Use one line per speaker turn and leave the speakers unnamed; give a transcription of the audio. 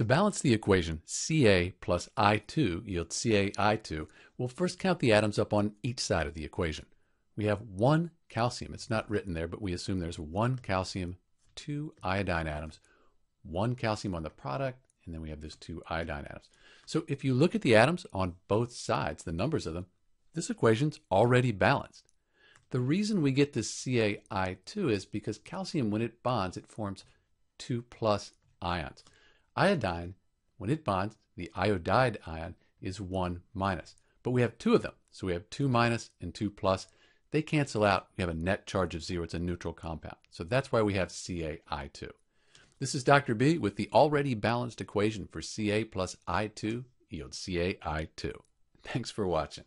To balance the equation, Ca plus I2 yields CaI2, we'll first count the atoms up on each side of the equation. We have one calcium. It's not written there, but we assume there's one calcium, two iodine atoms, one calcium on the product, and then we have those two iodine atoms. So if you look at the atoms on both sides, the numbers of them, this equation's already balanced. The reason we get this CaI2 is because calcium, when it bonds, it forms 2 plus ions. Iodine, when it bonds, the iodide ion is 1 minus. But we have two of them, so we have 2 minus and 2 plus. They cancel out. We have a net charge of 0. It's a neutral compound. So that's why we have CaI2. This is Dr. B with the already balanced equation for Ca plus I2 yields CaI2. Thanks for watching.